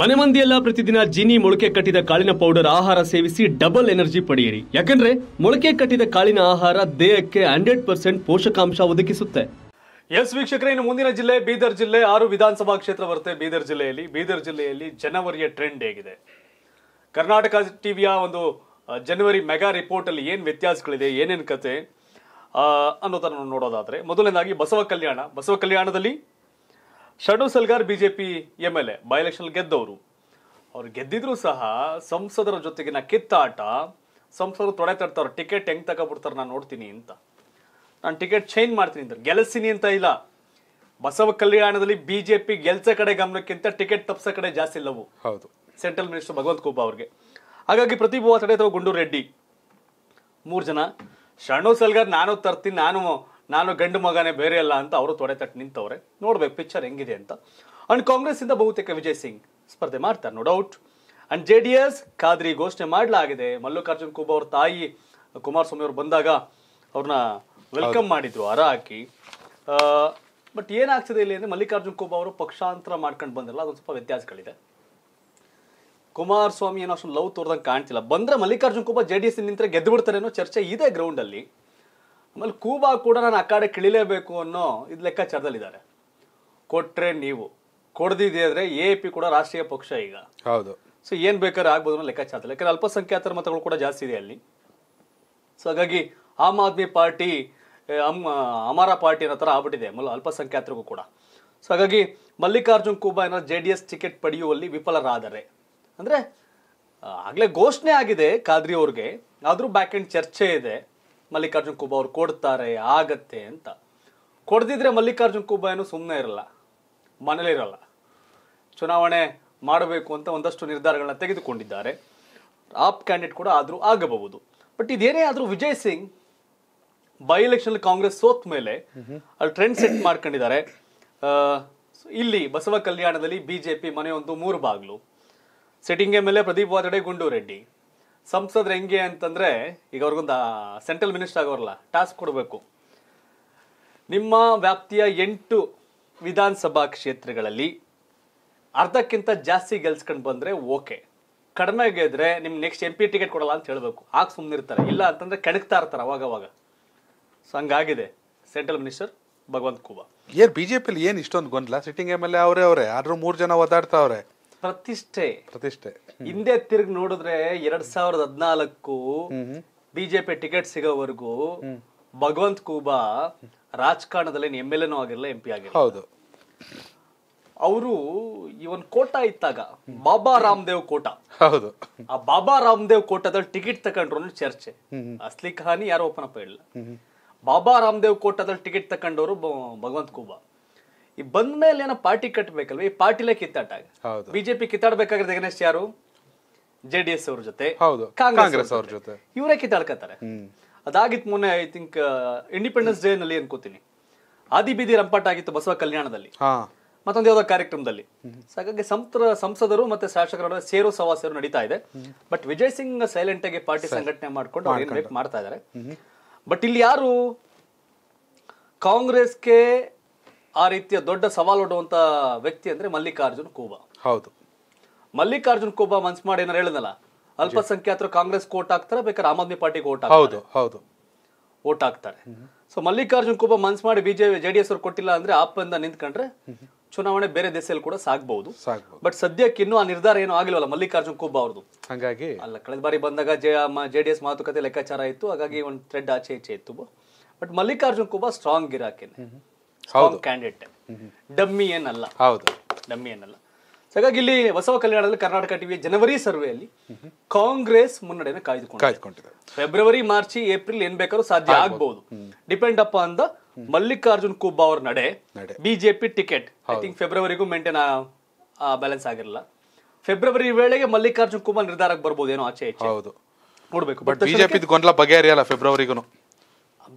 ಮನೆ ಮಂದಿಯೆಲ್ಲ ಪ್ರತಿದಿನ ಜಿನಿ ಮೊಳಕೆ ಕಟ್ಟಿದ ಕಾಳಿನ ಪೌಡರ್ ಆಹಾರ ಸೇವಿಸಿ ಡಬಲ್ ಎನರ್ಜಿ ಪಡೆಯಿರಿ ಯಾಕಂದ್ರೆ ಮೊಳಕೆ ಕಟ್ಟಿದ ಕಾಳಿನ ಆಹಾರ ದೇಹಕ್ಕೆ ಹಂಡ್ರೆಡ್ ಪರ್ಸೆಂಟ್ ಪೋಷಕಾಂಶ ಒದಗಿಸುತ್ತೆ ಎಸ್ ವೀಕ್ಷಕರೇ ಇನ್ನು ಮುಂದಿನ ಜಿಲ್ಲೆ ಬೀದರ್ ಜಿಲ್ಲೆ ಆರು ವಿಧಾನಸಭಾ ಕ್ಷೇತ್ರ ಬರುತ್ತೆ ಬೀದರ್ ಜಿಲ್ಲೆಯಲ್ಲಿ ಬೀದರ್ ಜಿಲ್ಲೆಯಲ್ಲಿ ಜನವರಿಯ ಟ್ರೆಂಡ್ ಹೇಗಿದೆ ಕರ್ನಾಟಕ ಟಿವಿಯ ಒಂದು ಜನವರಿ ಮೆಗಾ ರಿಪೋರ್ಟ್ ಅಲ್ಲಿ ಏನು ವ್ಯತ್ಯಾಸಗಳಿದೆ ಏನೇನು ಕತೆ ಅನ್ನೋದನ್ನು ನೋಡೋದಾದ್ರೆ ಮೊದಲನೇದಾಗಿ ಬಸವ ಕಲ್ಯಾಣ ಬಸವ ಕಲ್ಯಾಣದಲ್ಲಿ Sharanu Salgar BJP M L A by election ಗೆದ್ದವರು ಅವ್ರು ಗೆದ್ದಿದ್ರು ಸಹ ಸಂಸದರ ಜೊತೆಗಿನ ಕಿತ್ತಾಟ ಸಂಸದರು ತೊಡೆ ತರ್ತಾರ ಟಿಕೆಟ್ ಹೆಂಗೆ ತಗೊಬಿಡ್ತಾರೆ ನಾನು ನೋಡ್ತೀನಿ ಅಂತ ನಾನು ಟಿಕೆಟ್ ಚೇಂಜ್ ಮಾಡ್ತೀನಿ ಅಂತ ಗೆಲ್ಲಿಸ್ತೀನಿ ಅಂತ ಇಲ್ಲ ಬಸವ ಕಲ್ಯಾಣದಲ್ಲಿ ಬಿಜೆಪಿ ಗೆಲ್ಸ ಕಡೆ ಗಮನಕ್ಕಿಂತ ಟಿಕೆಟ್ ತಪ್ಪಿಸೋ ಕಡೆ ಜಾಸ್ತಿ ಇಲ್ಲವು ಹೌದು ಸೆಂಟ್ರಲ್ ಮಿನಿಸ್ಟರ್ ಭಗವಂತ ಕೋಪ ಅವ್ರಿಗೆ ಹಾಗಾಗಿ ಪ್ರತಿಭುವ ತಡೆ ಅಥವಾ ಗುಂಡೂರು ರೆಡ್ಡಿ ಮೂರು ಜನ ಶರಣು ಸಲ್ಗಾರ್ ನಾನು ತರ್ತೀನಿ ನಾನು ನಾನು ಗಂಡು ಮಗನೇ ಬೇರೆ ಅಲ್ಲ ಅಂತ ಅವರು ತೊಡೆ ತಟ್ಟು ನಿಂತವ್ರೆ ನೋಡ್ಬೇಕು ಪಿಕ್ಚರ್ ಹೆಂಗಿದೆ ಅಂತ ಅಂಡ್ ಕಾಂಗ್ರೆಸ್ ಇಂದ ಬಹುತೇಕ ವಿಜಯ್ ಸಿಂಗ್ ಸ್ಪರ್ಧೆ ಮಾಡ್ತಾರೆ no doubt and J D S Khadri ಘೋಷಣೆ ಮಾಡಲಾಗಿದೆ ಮಲ್ಲಿಕಾರ್ಜುನ್ ಖೂಬ್ ಅವ್ರ ತಾಯಿ ಕುಮಾರಸ್ವಾಮಿ ಅವರು ಬಂದಾಗ ಅವ್ರನ್ನ ವೆಲ್ಕಮ್ ಮಾಡಿದ್ರು ಹರ ಹಾಕಿ ಬಟ್ ಏನಾಗ್ತದೆ ಇಲ್ಲಿ ಅಂದ್ರೆ ಮಲ್ಲಿಕಾರ್ಜುನ್ ಖೂಬ್ ಅವರು ಪಕ್ಷಾಂತರ ಮಾಡ್ಕೊಂಡು ಬಂದಿಲ್ಲ ಅದೊಂದು ಸ್ವಲ್ಪ ವ್ಯತ್ಯಾಸಗಳಿದೆ ಕುಮಾರಸ್ವಾಮಿ ಏನೋ ಅಷ್ಟು ಲವ್ ತೋರ್ದಂಗೆ ಕಾಣ್ತಿಲ್ಲ ಬಂದರೆ Mallikarjun Khuba J D S ನಿಂತರೆ ಗೆದ್ದು ಬಿಡ್ತಾರೆ ಅನ್ನೋ ಚರ್ಚೆ ಇದೆ ಗ್ರೌಂಡಲ್ಲಿ ಆಮೇಲೆ ಕೂಬಾ ಕೂಡ ನಾನು ಕಡೆ ಕಿಳಿಲೇಬೇಕು ಅನ್ನೋ ಇದು ಲೆಕ್ಕಾಚಾರದಲ್ಲಿದ್ದಾರೆ ಕೊಟ್ರೆ ನೀವು ಕೊಡದಿದ್ರೆ ಎ ಪಿ ಕೂಡ ರಾಷ್ಟ್ರೀಯ ಪಕ್ಷ ಈಗ ಹೌದು ಸೊ ಏನು ಬೇಕಾದ್ರೆ ಆಗ್ಬೋದು ಅನ್ನೋ ಲೆಕ್ಕಾಚಾರದಲ್ಲಿ ಯಾಕಂದ್ರೆ ಅಲ್ಪಸಂಖ್ಯಾತರ ಮತಗಳು ಕೂಡ ಜಾಸ್ತಿ ಇದೆ ಅಲ್ಲಿ ಸೊ ಹಾಗಾಗಿ ಆಮ್ ಆದ್ಮಿ ಪಾರ್ಟಿ ಅಮ್ಮ ಅಮರ ಪಾರ್ಟಿ ಅನ್ನೋ ಥರ ಆಗ್ಬಿಟ್ಟಿದೆ ಮಲ್ಲ ಅಲ್ಪಸಂಖ್ಯಾತರಿಗೂ ಕೂಡ ಸೊ ಹಾಗಾಗಿ ಮಲ್ಲಿಕಾರ್ಜುನ್ ಕೂಬಾ ಏನೋ ಜೆ ಡಿ ಎಸ್ ಟಿಕೆಟ್ ಪಡೆಯುವಲ್ಲಿ ವಿಫಲರಾದರೆ ಅಂದರೆ ಆಗಲೇ ಘೋಷಣೆ ಆಗಿದೆ ಖಾದ್ರಿ ಅವ್ರಿಗೆ ಆದರೂ ಬ್ಯಾಕ್ ಎಂಡ್ ಚರ್ಚೆ ಇದೆ ಮಲ್ಲಿಕಾರ್ಜುನ್ ಖೂಬಾ ಅವ್ರು ಕೊಡ್ತಾರೆ ಆಗತ್ತೆ ಅಂತ ಕೊಡ್ದಿದ್ರೆ ಮಲ್ಲಿಕಾರ್ಜುನ್ ಕುಬ್ಬ ಏನು ಸುಮ್ಮನೆ ಇರಲ್ಲ ಮನೇಲಿರಲ್ಲ ಚುನಾವಣೆ ಮಾಡಬೇಕು ಅಂತ ಒಂದಷ್ಟು ನಿರ್ಧಾರಗಳನ್ನ ತೆಗೆದುಕೊಂಡಿದ್ದಾರೆ ಆಪ್ ಕ್ಯಾಂಡಿಡೇಟ್ ಕೂಡ ಆದರೂ ಆಗಬಹುದು ಬಟ್ ಇದೇನೇ ಆದರೂ ವಿಜಯ್ ಸಿಂಗ್ ಬೈ ಎಲೆಕ್ಷನ್ ಕಾಂಗ್ರೆಸ್ ಸೋತ್ ಮೇಲೆ ಅಲ್ಲಿ ಟ್ರೆಂಡ್ ಸೆಟ್ ಮಾಡ್ಕೊಂಡಿದ್ದಾರೆ ಇಲ್ಲಿ ಬಸವ ಕಲ್ಯಾಣದಲ್ಲಿ ಬಿಜೆಪಿ ಮನೆಯೊಂದು ಮೂರು ಬಾಗ್ಲು setting M L A Pradeep ವಾದಡೆ ಗುಂಡೂರೆಡ್ಡಿ ಸಂಸದ್ರು ಹೆಂಗೆ ಅಂತಂದ್ರೆ ಈಗ ಅವ್ರಿಗೊಂದು ಸೆಂಟ್ರಲ್ ಮಿನಿಸ್ಟರ್ ಆಗೋರಲ್ಲ ಟಾಸ್ಕ್ ಕೊಡಬೇಕು ನಿಮ್ಮ ವ್ಯಾಪ್ತಿಯ ಎಂಟು ವಿಧಾನಸಭಾ ಕ್ಷೇತ್ರಗಳಲ್ಲಿ ಅರ್ಧಕ್ಕಿಂತ ಜಾಸ್ತಿ ಗೆಲ್ಸ್ಕೊಂಡು ಬಂದರೆ ಓಕೆ ಕಡಿಮೆ ಗೆದ್ರೆ ನಿಮ್ಗೆ ನೆಕ್ಸ್ಟ್ ಎಂ ಪಿ ಟಿಕೆಟ್ ಕೊಡಲ್ಲ ಅಂತ ಹೇಳಬೇಕು ಆಗ ಸುಮ್ಮನಿರ್ತಾರೆ ಇಲ್ಲ ಅಂತಂದ್ರೆ ಕೆಣಕ್ತಾ ಇರ್ತಾರೆ ಅವಾಗವಾಗ ಸೊ ಹಂಗಾಗಿದೆ ಸೆಂಟ್ರಲ್ ಮಿನಿಸ್ಟರ್ ಭಗವಂತ ಕುಬಾ ಏನ್ ಬಿಜೆಪಿ ಜೆ ಏನು ಇಷ್ಟೊಂದು ಗೊಂದಲ ಸಿಟ್ಟಿಂಗ್ ಎಮ್ ಎಲ್ ಎ ಅವರೇ ಅವರೇ ಆದ್ರೂ ಮೂರು ಜನ ಓದಾಡ್ತಾವ್ರೆ ಪ್ರತಿಷ್ಠೆ ಪ್ರತಿಷ್ಠೆ ಹಿಂದೆ ತಿರ್ಗಿ ನೋಡಿದ್ರೆ ಎರಡ್ ಸಾವಿರದ ಹದಿನಾಲ್ಕು ಬಿಜೆಪಿ ಟಿಕೆಟ್ ಸಿಗೋವರೆಗೂ ಭಗವಂತ್ ಕೂಬಾ ರಾಜಕಾರಣದಲ್ಲಿ ಎಮ್ ಎಲ್ ಎನೂ ಆಗಿರಲ್ಲ ಎಂ ಪಿ ಆಗಿರಲ್ಲ ಹೌದು ಅವರು ಈ ಒಂದು ಕೋಟಾ ಇತ್ತಾಗ ಬಾಬಾ ರಾಮದೇವ್ ಕೋಟಾ ಹೌದು ಆ ಬಾಬಾ ರಾಮದೇವ್ ಕೋಟಾದಲ್ಲಿ ಟಿಕೆಟ್ ತಗೊಂಡ್ರು ಚರ್ಚೆ ಅಸ್ಲಿ ಕಹಾನಿ ಯಾರು ಓಪನ್ ಅಪ್ ಹೇಳಿಲ್ಲ ಬಾಬಾ ರಾಮದೇವ್ ಕೋಟಾದಲ್ಲಿ ಟಿಕೆಟ್ ತಕೊಂಡವರು ಭಗವಂತ್ ಕೂಬಾ ಈ ಬಂದ ಮೇಲೆ ಏನೋ ಪಾರ್ಟಿ ಕಟ್ಟಬೇಕಲ್ವ ಈ ಪಾರ್ಟಿಲೇ ಕಿತ್ತಾಟ ಬಿಜೆಪಿ ಕಿತ್ತಾಡ್ಬೇಕಾಗಿರೋದು ಗಣೇಶ್ ಯಾರು ಜೆ ಡಿ ಎಸ್ ಅವ್ರ ಜೊತೆ ಕಾಂಗ್ರೆಸ್ ಅವ್ರ ಜೊತೆ ಇವರೇ ಕಿತ್ತಾಡ್ಕತ್ತಾರೆ ಅದಾಗಿತ್ತು ಮೊನ್ನೆ ಐ ಥಿಂಕ್ ಇಂಡಿಪೆಂಡೆನ್ಸ್ ಡೇ ನಲ್ಲಿ ಅನ್ಕೋತೀನಿ ಆದಿ ಬೀದಿ ರಂಪಾಟ ಆಗಿತ್ತು ಬಸವ ಕಲ್ಯಾಣದಲ್ಲಿ ಮತ್ತೊಂದು ಯಾವ್ದೋ ಕಾರ್ಯಕ್ರಮದಲ್ಲಿ ಹಾಗಾಗಿ ಸಂಸದರು ಮತ್ತೆ ಶಾಸಕರ ಸೇರು ಸವಾಸರು ನಡೀತಾ ಇದೆ ಬಟ್ ವಿಜಯ್ ಸಿಂಗ್ ಸೈಲೆಂಟ್ ಆಗಿ ಪಾರ್ಟಿ ಸಂಘಟನೆ ಮಾಡ್ಕೊಂಡು ಮಾಡ್ತಾ ಇದ್ದಾರೆ ಬಟ್ ಇಲ್ಲಿ ಯಾರು ಕಾಂಗ್ರೆಸ್ಗೆ ಆ ರೀತಿಯ ದೊಡ್ಡ ಸವಾಲೊಡ್ಡುವಂಥ ವ್ಯಕ್ತಿ ಅಂದ್ರೆ ಮಲ್ಲಿಕಾರ್ಜುನ್ ಕೋಬಾ ಹೌದು ಮಲ್ಲಿಕಾರ್ಜುನ್ ಕೋಬಾ ಮನ್ಸ್ ಮಾಡಿ ಏನಾರು ಹೇಳಿದಲ್ಲ ಅಲ್ಪಸಂಖ್ಯಾತರು ಕಾಂಗ್ರೆಸ್ ಓಟ್ ಹಾಕ್ತಾರೆ ಬೇಕಾದ್ರೆ ಆಮ್ ಆದ್ಮಿ ಪಾರ್ಟಿಗೆ ಓಟ್ ಹೌದು ಓಟ್ ಹಾಕ್ತಾರೆ ಸೊ ಮಲ್ಲಿಕಾರ್ಜುನ್ ಕೋಬಾ ಮನ್ಸ್ ಮಾಡಿ ಬಿಜೆಪಿ ಜೆಡಿಎಸ್ ಅವ್ರು ಕೊಟ್ಟಿಲ್ಲ ಅಂದ್ರೆ ಆಪ್ನಿಂದ ನಿಂತ್ಕೊಂಡ್ರೆ ಚುನಾವಣೆ ಬೇರೆ ದೇಶದಲ್ಲಿ ಕೂಡ ಸಾಗಬಹುದು ಬಟ್ ಸದ್ಯಕ್ಕೆ ಇನ್ನೂ ಆ ನಿರ್ಧಾರ ಏನು ಆಗಿಲ್ವಲ್ಲ ಮಲ್ಲಿಕಾರ್ಜುನ್ ಕೋಬಾ ಅವ್ರದ್ದು ಹಾಗಾಗಿ ಅಲ್ಲ ಕಳೆದ ಬಾರಿ ಬಂದಾಗ ಜೆಡಿಎಸ್ ಮಾತುಕತೆ ಲೆಕ್ಕಾಚಾರ ಇತ್ತು ಹಾಗಾಗಿ ಒಂದು ಥ್ರೆಡ್ ಆಚೆ ಈಚೆ ಇತ್ತು ಬಟ್ ಮಲ್ಲಿಕಾರ್ಜುನ್ ಕೋಬಾ ಸ್ಟ್ರಾಂಗ್ ಇರಾಕೆ ಕ್ಯಾಂಡಿಡೇಟ್ ಡಮ್ಮಿ ಏನಲ್ಲ ಹೌದು ಡಮ್ಮಿ ಏನಲ್ಲ ಹಾಗಾಗಿ ಇಲ್ಲಿ ಬಸವ ಕಲ್ಯಾಣದಲ್ಲಿ ಕರ್ನಾಟಕ ಟಿವಿ ಜನವರಿ ಸರ್ವೆಯಲ್ಲಿ ಕಾಂಗ್ರೆಸ್ ಮುನ್ನಡೆಯನ್ನು ಕಾಯ್ದುಕೊಂಡಿದೆ ಫೆಬ್ರವರಿ ಮಾರ್ಚ್ ಏಪ್ರಿಲ್ ಏನ್ ಬೇಕಾದ್ರೂ ಸಾಧ್ಯ ಆಗ್ಬಹುದು ಡಿಪೆಂಡ್ ಅಪ್ ಅಂದ ದ ಮಲ್ಲಿಕಾರ್ಜುನ್ ಕುಬಾ ಅವರ ನಡೆ ಬಿಜೆಪಿ ಟಿಕೆಟ್ ಐ ಥಿಂಕ್ ಫೆಬ್ರವರಿಗೂ ಮೇಂಟೈನ್ ಬ್ಯಾಲೆನ್ಸ್ ಆಗಿರಲ್ಲ ಫೆಬ್ರವರಿ ವೇಳೆಗೆ ಮಲ್ಲಿಕಾರ್ಜುನ್ ಕುಮಾರ್ ನಿರ್ಧಾರಕ್ಕೆ ಏನೋ ಆಚೆ ಹೌದು ನೋಡ್ಬೇಕು ಬಟ್ ಬಿಜೆಪಿ ಗೊಂದಲ ಬಗೆಹರಿಯಲ್ಲ ಫೆಬ್ರವರಿಗೂ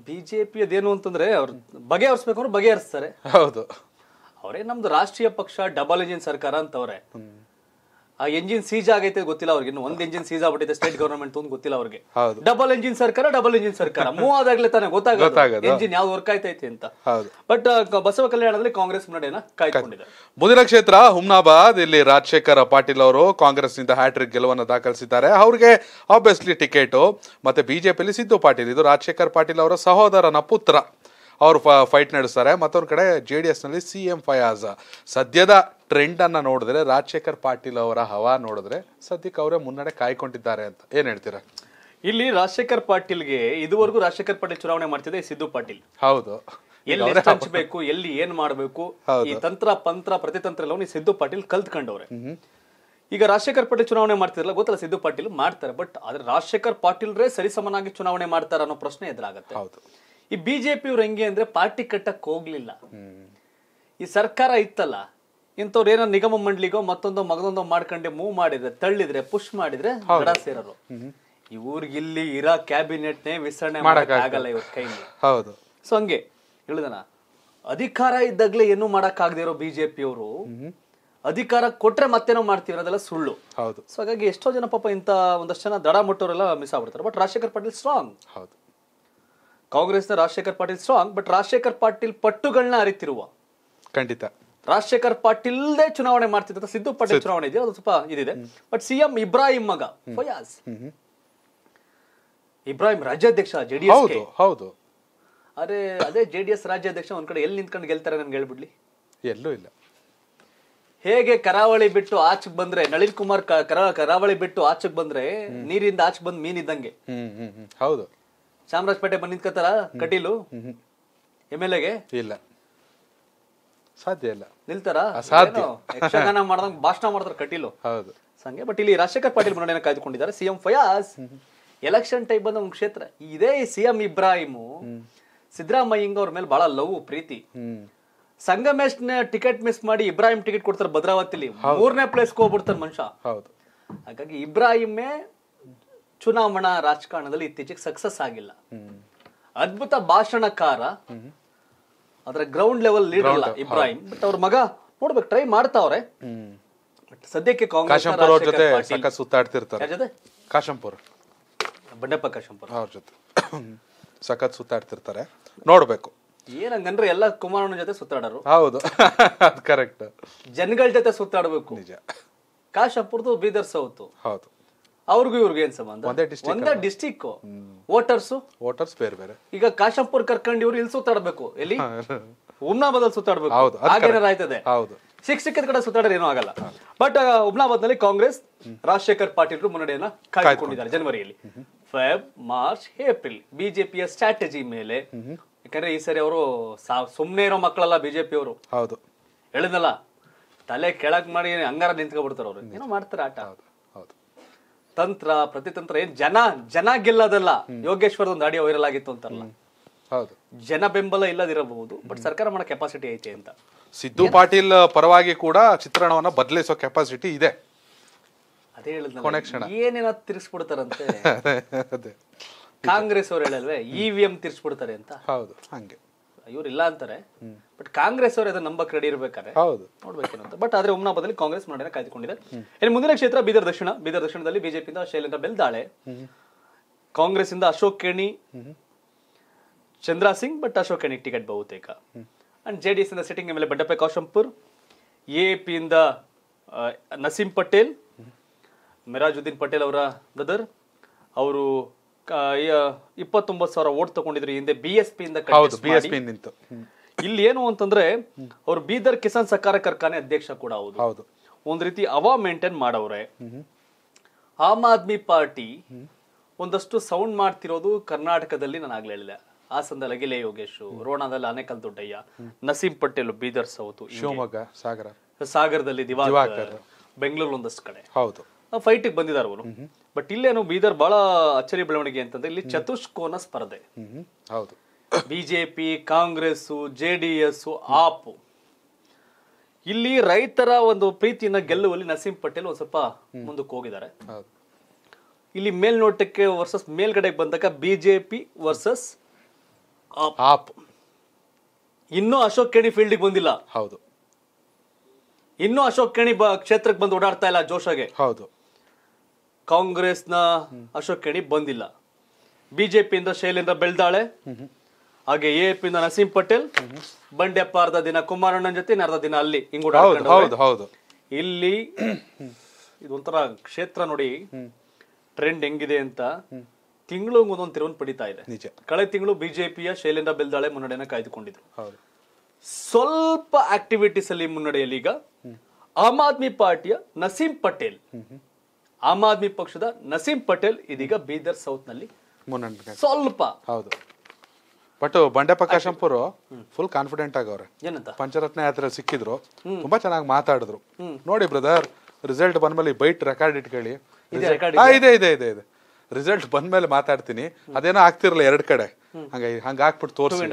ಬಿಜೆಪಿ ಅದೇನು ಅಂತಂದ್ರೆ ಅವ್ರು ಬಗೆಹರಿಸ್ಬೇಕು ಬಗೆಹರಿಸ್ತಾರೆ ಹೌದು ಅವರೇ ನಮ್ದು ರಾಷ್ಟ್ರೀಯ ಪಕ್ಷ ಡಬಲ್ ಇಂಜಿನ್ ಸರ್ಕಾರ ಅಂತವ್ರೆ ಆ ಎಂಜಿನ್ ಸೀಜ್ ಆಗೈತೆ ಗೊತ್ತಿಲ್ಲ ಅವ್ರಿಗೆ ಇನ್ನು ಒಂದ್ ಎಂಜಿನ್ ಸೀಜ್ ಆಗ್ಬಿಟ್ಟಿದೆ ಸ್ಟೇಟ್ ಗವರ್ಮೆಂಟ್ ಅಂತ ಗೊತ್ತಿಲ್ಲ ಅವ್ರಿಗೆ ಡಬಲ್ ಎಂಜಿನ್ ಸರ್ಕಾರ ಡಬಲ್ ಎಂಜಿನ್ ಸರ್ಕಾರ ಮೂವ್ ಆದಾಗ್ಲೇ ತಾನೆ ಗೊತ್ತಾಗುತ್ತೆ ಎಂಜಿನ್ ಯಾವ್ದು ವರ್ಕ್ ಆಯ್ತೈತೆ ಅಂತ ಬಟ್ ಬಸವ ಕಲ್ಯಾಣದಲ್ಲಿ ಕಾಂಗ್ರೆಸ್ ಮುನ್ನಡೆಯನ್ನ ಕಾಯ್ಕೊಂಡಿದೆ ಮುಂದಿನ ಕ್ಷೇತ್ರ ಹುಮ್ನಾಬಾದ್ ಇಲ್ಲಿ ರಾಜಶೇಖರ ಪಾಟೀಲ್ ಅವರು ಕಾಂಗ್ರೆಸ್ ನಿಂದ ಹ್ಯಾಟ್ರಿಕ್ ಗೆಲುವನ್ನು ದಾಖಲಿಸಿದ್ದಾರೆ ಅವ್ರಿಗೆ ಆಬ್ವಿಯಸ್ಲಿ ಟಿಕೆಟ್ ಮತ್ತೆ ಬಿಜೆಪಿಯಲ್ಲಿ ಸಿದ್ದು ಪಾಟೀಲ್ ಇದು ರಾಜಶೇಖರ್ ಪಾಟೀಲ್ ಅವರ ಸಹೋದರನ ಪುತ್ರ ಅವರು ಫೈಟ್ ನಡೆಸ್ತಾರೆ ಮತ್ತೊಂದು ಕಡೆ J D CM C M Fayaz ಸದ್ಯದ ಅನ್ನ ನೋಡಿದ್ರೆ ರಾಜಶೇಖರ್ ಪಾಟೀಲ್ ಅವರ ಹವಾ ನೋಡಿದ್ರೆ ಸದ್ಯಕ್ಕೆ ಅವರೇ ಮುನ್ನಡೆ ಕಾಯ್ಕೊಂಡಿದ್ದಾರೆ ಅಂತ ಏನ್ ಹೇಳ್ತೀರಾ ಇಲ್ಲಿ ರಾಜಶೇಖರ್ ಪಾಟೀಲ್ಗೆ ಇದುವರೆಗೂ ರಾಜಶೇಖರ್ ಪಾಟೀಲ್ ಚುನಾವಣೆ ಮಾಡ್ತಿದೆ ಸಿದ್ದು ಪಾಟೀಲ್ ಹೌದು ಎಲ್ಲಿ ಹಂಚಬೇಕು ಎಲ್ಲಿ ಏನ್ ಮಾಡಬೇಕು ಈ ತಂತ್ರ ಪಂತ್ರ ಪ್ರತಿತಂತ್ರ ಎಲ್ಲವನ್ನ ಸಿದ್ದು ಪಾಟೀಲ್ ಕಲ್ತ್ಕೊಂಡವ್ರೆ ಈಗ ರಾಜಶೇಖರ್ ಪಾಟೀಲ್ ಚುನಾವಣೆ ಮಾಡ್ತಿರಲ್ಲ ಗೊತ್ತಲ್ಲ ಸಿದ್ದು ಪಾಟೀಲ್ ಮಾಡ್ತಾರೆ ಬಟ್ ಆದ್ರೆ ರಾಜಶೇಖರ್ ಪಾಟೀಲ್ರೇ ಸರಿಸಮನಾಗಿ ಚುನಾವಣೆ ಮಾಡ್ತಾರ ಅನ್ನೋ ಪ್ರಶ್ನೆ ಹೌದು ಈ ಬಿಜೆಪಿ ಅವ್ರು ಹೆಂಗೆ ಅಂದ್ರೆ ಪಾರ್ಟಿ ಕಟ್ಟಕ್ ಹೋಗ್ಲಿಲ್ಲ ಈ ಸರ್ಕಾರ ಇತ್ತಲ್ಲ ಇಂಥವ್ರು ಏನೋ ನಿಗಮ ಮಂಡಳಿಗೋ ಮತ್ತೊಂದೋ ಮಗದೊಂದೋ ಮಾಡ್ಕೊಂಡೆ ಮೂವ್ ಮಾಡಿದ್ರೆ ತಳ್ಳಿದ್ರೆ ಪುಷ್ ಮಾಡಿದ್ರೆ ಈ ಇಲ್ಲಿ ಇಲ್ಲಿ ಇರೋ ಕ್ಯಾಬಿನೆಟ್ ನೇ ವಿಸ್ತರಣೆ ಮಾಡಕ್ಕಾಗಲ್ಲ ಆಗಲ್ಲ ಇವ್ರ ಕೈಯಲ್ಲಿ ಹೌದು ಸೊ ಹಂಗೆ ಹೇಳಿದನ ಅಧಿಕಾರ ಇದ್ದಾಗ್ಲೇ ಏನು ಮಾಡಕ್ ಆಗದೆ ಇರೋ ಬಿಜೆಪಿ ಅವರು ಅಧಿಕಾರ ಕೊಟ್ರೆ ಮತ್ತೇನೋ ಮಾಡ್ತೀವಿ ಅದೆಲ್ಲ ಸುಳ್ಳು ಹೌದು ಸೊ ಹಾಗಾಗಿ ಎಷ್ಟೋ ಜನ ಪಾಪ ಇಂತ ಒಂದಷ್ಟು ಜನ ದಡ ಮುಟ್ಟೋರೆಲ್ಲ ಮಿಸ್ ಆಗ್ಬಿಡ್ತಾರೆ ಬಟ್ ರಾಜಶೇಖರ್ ಪಾಟೀಲ್ ಸ್ಟ್ರಾಂಗ್ ಹೌದು ಕಾಂಗ್ರೆಸ್ನ ರಾಜಶೇಖರ್ ಪಾಟೀಲ್ ಸ್ಟ್ರಾಂಗ್ ಬಟ್ ರಾಜಶೇಖರ್ ಪಾಟೀಲ್ ಪಟ್ಟುಗಳನ್ನ ಅರಿತಿರುವ ಖಂಡಿತ ರಾಜಶೇಖರ್ ಪಾಟೀಲ್ದೆ ಚುನಾವಣೆ ಮಾಡ್ತಿದ್ದ ಸಿದ್ದು ಪಾಟೀಲ್ ಚುನಾವಣೆ ಇದೆಯಾ ಅದು ಸ್ವಲ್ಪ ಇದಿದೆ ಬಟ್ ಸಿಎಂ ಇಬ್ರಾಹಿಂ ಮಗ ಫಯಾಜ್ ಇಬ್ರಾಹಿಂ ರಾಜ್ಯಾಧ್ಯಕ್ಷ ಜೆಡಿಎಸ್ ಹೌದು ಅರೆ ಅದೇ ಜೆಡಿಎಸ್ ರಾಜ್ಯಾಧ್ಯಕ್ಷ ಒಂದ್ ಕಡೆ ಎಲ್ಲಿ ನಿಂತ್ಕೊಂಡು ಗೆಲ್ತಾರೆ ನನ್ಗೆ ಹೇಳ್ಬಿಡ್ಲಿ ಎಲ್ಲೂ ಇಲ್ಲ ಹೇಗೆ ಕರಾವಳಿ ಬಿಟ್ಟು ಆಚೆಗೆ ಬಂದ್ರೆ ನಳಿನ್ ಕುಮಾರ್ ಕರಾವಳಿ ಬಿಟ್ಟು ಆಚೆಗೆ ಬಂದ್ರೆ ನೀರಿಂದ ಆಚೆ ಬಂದ್ ಮೀನಿದ್ದಂಗೆ ಹೌದು ಚಾಮರಾಜಪೇಟೆ ಬಂದ ನಿಂತ್ಕತ್ತಲ್ಲ ಕಟೀಲು ಎಮ್ ಎಲ್ ಎಗೆ ಇಲ್ಲ ಸಾಧ್ಯ ಇಲ್ಲ ನಿಲ್ತಾರ ಸಾಧ್ಯ ಯಕ್ಷಗಾನ ಮಾಡ್ದಂಗ ಭಾಷಣ ಮಾಡ್ತಾರ ಕಟೀಲು ಹೌದು ಸಂಗೆ ಬಟ್ ಇಲ್ಲಿ ರಾಜಶೇಖರ್ ಪಾಟೀಲ್ ಮುನ್ನಡೆಯನ್ನು ಕಾಯ್ದುಕೊಂಡಿದ್ದಾರೆ ಸಿಎಂ ಫಯಾಸ್ ಎಲೆಕ್ಷನ್ ಟೈಪ್ ಬಂದ ಒಂದು ಕ್ಷೇತ್ರ ಇದೇ ಸಿಎಂ ಇಬ್ರಾಹಿಮ್ ಸಿದ್ದರಾಮಯ್ಯಂಗ ಅವ್ರ ಮೇಲೆ ಬಹಳ ಲವ್ ಪ್ರೀತಿ ಸಂಗಮೇಶ್ ಟಿಕೆಟ್ ಮಿಸ್ ಮಾಡಿ ಇಬ್ರಾಹಿಂ ಟಿಕೆಟ್ ಕೊಡ್ತಾರೆ ಭದ್ರಾವತಿಲಿ ಮೂರನೇ ಪ್ಲೇಸ್ಗೆ ಹೋಗ್ಬಿಡ್ತಾರೆ ಮನುಷ್ಯ ಹೌದು ಹಾಗಾಗಿ ಇಬ್ರಾಹಿಮೇ ಚುನಾವಣಾ ರಾಜಕಾರಣದಲ್ಲಿ ಇತ್ತೀಚೆಗೆ ಸಕ್ಸಸ್ ಆಗಿಲ್ಲ ಅದ್ಭುತ ಭಾಷಣಕಾರ ಅದರ ಗ್ರೌಂಡ್ ಲೆವೆಲ್ ಲೀಡರ್ ಅಲ್ಲ ಇಬ್ರಾಹಿಂ ಬಟ್ ಅವ್ರ ಮಗ ನೋಡ್ಬೇಕು ಟ್ರೈ ಮಾಡ್ತಾವ್ರೆ ಸದ್ಯಕ್ಕೆ ಕಾಂಗ್ರೆಸ್ ಜೊತೆ ಸುತ್ತಾಡ್ತಿರ್ತಾರೆ ಕಾಶಂಪುರ್ ಬಂಡೆಪ್ಪ ಕಾಶಂಪುರ್ ಅವ್ರ ಜೊತೆ ಸಖತ್ ಸುತ್ತಾಡ್ತಿರ್ತಾರೆ ನೋಡ್ಬೇಕು ಏನಂಗಂದ್ರೆ ಎಲ್ಲ ಕುಮಾರನ ಜೊತೆ ಸುತ್ತಾಡರು ಹೌದು ಕರೆಕ್ಟ್ ಜನಗಳ ಜೊತೆ ಸುತ್ತಾಡಬೇಕು ನಿಜ ಕಾಶಂಪುರ್ದು ಬೀದರ್ ಸೌತ್ ಹೌದು ಅವ್ರಿಗೂ ಇವ್ರಿಗೂ ಏನ್ ಸಂಬಂಧ ಒಂದೇ ಡಿಸ್ಟಿಕ್ ವೋಟರ್ಸ್ ವೋಟರ್ಸ್ ಬೇರೆ ಬೇರೆ ಈಗ ಕಾಶಂಪುರ್ ಕರ್ಕೊಂಡು ಇವ್ರು ಇಲ್ಲಿ ಸುತ್ತಾಡ್ಬೇಕು ಎಲ್ಲಿ ಉಮ್ನಾಬಾದಲ್ಲಿ ಹೌದು, ಸುತ್ತಾಡ್ಬೇಕು ಅದು ಆಯ್ತದೆ ಹೌದು ಸಿಕ್ ಸಿಕ್ಕಿದ ಕಡೆ ಸುತ್ತಾಡೋದು ಏನೂ ಆಗಲ್ಲ ಬಟ್ ಉಮ್ನಾಬಾದ್ ನಲ್ಲಿ ಕಾಂಗ್ರೆಸ್ ರಾಜಶೇಖರ್ ಪಾಟೀಲ್ ಮುನ್ನಡೆಯನ್ನ ಕಾಯ್ದುಕೊಂಡಿದ್ದಾರೆ ಜನವರಿಯಲ್ಲಿ ಫೆಬ್ ಮಾರ್ಚ್ ಏಪ್ರಿಲ್ ಬಿಜೆಪಿಯ ಸ್ಟ್ರಾಟಜಿ ಮೇಲೆ ಯಾಕಂದ್ರೆ ಈ ಸರಿ ಅವರು ಸುಮ್ನೆ ಇರೋ ಮಕ್ಕಳಲ್ಲ ಬಿಜೆಪಿ ಅವರು ಹೌದು ಹೇಳಿದ್ನಲ್ಲ ತಲೆ ಕೆಳಗ್ ಮಾಡಿ ಅಂಗಾರ ನಿಂತ್ಕೊಬಿಡ್ತಾರೆ ಅವ್ರು ಏನೋ ಮಾಡ್ತಾರೆ ಆಟ ತಂತ್ರ ಪ್ರತಿತಂತ್ರ ಏನ್ ಜನ ಜನ ಗೆಲ್ಲದಲ್ಲ ಯೋಗೇಶ್ವರದ ಒಂದು ಆಡಿಯೋ ವೈರಲ್ ಆಗಿತ್ತು ಹೌದು ಜನ ಬೆಂಬಲ ಇಲ್ಲದಿರಬಹುದು ಬಟ್ ಸರ್ಕಾರ ಮಾಡೋ ಕೆಪಾಸಿಟಿ ಐತೆ ಅಂತ ಸಿದ್ದು ಪಾಟೀಲ್ ಪರವಾಗಿ ಕೂಡ ಚಿತ್ರಣವನ್ನ ಬದಲಿಸೋ ಕೆಪಾಸಿಟಿ ಇದೆ ಅದೇ ಏನೇನ ತಿರ್ಸ್ಬಿಡ್ತಾರಂತೆ ಕಾಂಗ್ರೆಸ್ ಅವ್ರು ಹೇಳಲ್ವೇ ಇವಿಎಂ e ತಿರ್ಸ್ಬಿಡ್ತಾರೆ ಅಂತ ಹೌದು ಹಂಗೆ ಇವರಿಲ್ಲ ಅಂತಾರೆ ಬಟ್ ಕಾಂಗ್ರೆಸ್ ಅವರು ಅದನ್ನ ನಂಬಕ್ ರೆಡಿ ಇರಬೇಕಾದ್ರೆ ಹೌದು ನೋಡ್ಬೇಕೇನು ಅಂತ ಬಟ್ ಆದ್ರೆ ಉಮ್ನಾ ಕಾಂಗ್ರೆಸ್ ಮಾಡೋಣ ಕಾಯ್ದುಕೊಂಡಿದೆ ಇನ್ನು ಮುಂದಿನ ಕ್ಷೇತ್ರ ಬೀದರ್ ದಕ್ಷಿಣ ಬೀದರ್ ದಕ್ಷಿಣದಲ್ಲಿ ಬಿಜೆಪಿಯಿಂದ ಶೈಲೇಂದ್ರ ಬೆಲ್ದಾಳೆ ಕಾಂಗ್ರೆಸ್ ಇಂದ ಅಶೋಕ್ ಕೇಣಿ ಚಂದ್ರ ಸಿಂಗ್ ಬಟ್ ಅಶೋಕ್ ಕೇಣಿ ಟಿಕೆಟ್ ಬಹುತೇಕ ಅಂಡ್ ಜೆ ಡಿ ಎಸ್ ಇಂದ sitting M L A Bandeppa Kashempur A P ಇಂದ ನಸೀಂ ಪಟೇಲ್ ಮಿರಾಜುದ್ದೀನ್ ಪಟೇಲ್ ಅವರ ಬ್ರದರ್ ಅವರು ಇಪ್ಪತ್ತೊಂಬತ್ತು ಸಾವಿರ ಓಟ್ ತಗೊಂಡಿದ್ರು ಹಿಂದೆ ಬಿ ಎಸ್ ಪಿ ಇಂದ ಬಿ ಎಸ್ ನಿಂತು ಇಲ್ಲಿ ಏನು ಅಂತಂದ್ರೆ ಅವ್ರು ಬೀದರ್ ಕಿಸಾನ್ ಸಹಕಾರ ಕಾರ್ಖಾನೆ ಅಧ್ಯಕ್ಷ ಕೂಡ ಹೌದು ಹೌದು ಒಂದ್ ರೀತಿ ಅವಾ ಮೇಂಟೈನ್ ಮಾಡವ್ರೆ ಆಮ್ ಆದ್ಮಿ ಪಾರ್ಟಿ ಒಂದಷ್ಟು ಸೌಂಡ್ ಮಾಡ್ತಿರೋದು ಕರ್ನಾಟಕದಲ್ಲಿ ನಾನು ಆಗ್ಲೇ ಹೇಳಿದೆ ಹಾಸನದಲ್ಲಿ ಅಗಿಲೆ ಯೋಗೇಶ್ ರೋಣದಲ್ಲಿ ಅನೇಕಲ್ ದೊಡ್ಡಯ್ಯ ನಸೀಂ ಪಟೇಲ್ ಬೀದರ್ ಸೌತ್ ಶಿವಮೊಗ್ಗ ಸಾಗರ ಸಾಗರದಲ್ಲಿ ದಿವಾಕರ್ ಬೆಂಗಳೂರು ಒಂದಷ್ಟು ಕಡೆ ಹೌದು ಫೈಟಿಗೆ ಬಂದಿದ್ದಾರೆ ಅವರು ಬಟ್ ಇಲ್ಲೇನು ಬೀದರ್ ಬಹಳ ಅಚ್ಚರಿ ಬೆಳವಣಿಗೆ ಅಂತಂದ್ರೆ ಇಲ್ಲಿ ಚತುಷ್ಕೋನ ಸ್ಪರ್ಧೆ ಹೌದು BJP Congress J D S AAP ಇಲ್ಲಿ ರೈತರ ಒಂದು ಪ್ರೀತಿಯನ್ನ ಗೆಲ್ಲುವಲ್ಲಿ ನಸೀಂ ಪಟೇಲ್ ಒಂದ್ ಸ್ವಲ್ಪ ಮುಂದಕ್ಕೆ ಹೋಗಿದ್ದಾರೆ ಇಲ್ಲಿ ಮೇಲ್ನೋಟಕ್ಕೆ ವರ್ಸಸ್ ಮೇಲ್ಗಡೆ ಬಂದಾಗ ಬಿಜೆಪಿ ವರ್ಸಸ್ ಆಪ್ ಇನ್ನೂ ಅಶೋಕ್ ಕೇಣಿ ಫೀಲ್ಡಿಗೆ ಬಂದಿಲ್ಲ ಹೌದು ಇನ್ನೂ ಅಶೋಕ್ ಕೇಣಿ ಕ್ಷೇತ್ರಕ್ಕೆ ಬಂದು ಓಡಾಡ್ತಾ ಇಲ್ಲ ಜೋಶಾಗೆ ಹೌದು ಕಾಂಗ್ರೆಸ್ ನ ಅಶೋಕ್ ಕೆಣಿ ಬಂದಿಲ್ಲ ಬಿಜೆಪಿಯಿಂದ ಶೈಲೇಂದ್ರ ಬೆಳ್ದಾಳೆ ಹಾಗೆ ಎ ಪಿಯಿಂದ ನಸೀಂ ಪಟೇಲ್ ಬಂಡೆಪ್ಪ ಅರ್ಧ ದಿನ ಕುಮಾರಣ್ಣನ ಜೊತೆ ಅರ್ಧ ದಿನ ಅಲ್ಲಿ ಇಲ್ಲಿ ಇದೊಂಥರ ಕ್ಷೇತ್ರ ನೋಡಿ ಟ್ರೆಂಡ್ ಹೆಂಗಿದೆ ಅಂತ ತಿಂಗಳು ಒಂದೊಂದು ತಿರುವನ್ ಪಡಿತಾ ಇದೆ ಕಳೆದ ತಿಂಗಳು ಬಿಜೆಪಿಯ ಶೈಲೇಂದ್ರ ಬೆಲ್ದಾಳೆ ಮುನ್ನಡೆಯನ್ನ ಕಾಯ್ದುಕೊಂಡಿದ್ರು ಸ್ವಲ್ಪ ಆಕ್ಟಿವಿಟೀಸ್ ಅಲ್ಲಿ ಮುನ್ನಡೆಯಲ್ಲಿ ಈಗ ಆಮ್ ಆದ್ಮಿ ಪಾರ್ಟಿಯ ನಸೀಂ ಪಟೇಲ್ ಆಮ್ ಆದ್ಮಿ ಪಕ್ಷದ ನಸೀಂ ಪಟೇಲ್ ಇದೀಗ ಬೀದರ್ ಸೌತ್ ನಲ್ಲಿ ಮುನ್ನ ಸ್ವಲ್ಪ ಹೌದು ಬಟ್ ಬಂಡೆ ಪ್ರಕಾಶಂಪುರು ಫುಲ್ ಕಾನ್ಫಿಡೆಂಟ್ ಆಗವ್ರೆ ಪಂಚರತ್ನ ಯಾತ್ರೆ ಸಿಕ್ಕಿದ್ರು ತುಂಬಾ ಚೆನ್ನಾಗಿ ಮಾತಾಡಿದ್ರು ನೋಡಿ ಬ್ರದರ್ ರಿಸಲ್ಟ್ ಬಂದ್ಮೇಲೆ ಬೈಟ್ ರೆಕಾರ್ಡ್ ಇಟ್ಕೊಳ್ಳಿ ಇದೆ ಇದೆ ಇದೆ ಇದೆ ರಿಸಲ್ಟ್ ಬಂದ್ಮೇಲೆ ಮಾತಾಡ್ತೀನಿ ಅದೇನೋ ಆಗ್ತಿರಲ್ಲ ಎರಡ್ ಕಡೆ ಹಂಗಾಗಿ ಹಂಗ ಹಾಕ್ಬಿಟ್ಟು ತೋರಿಸಿ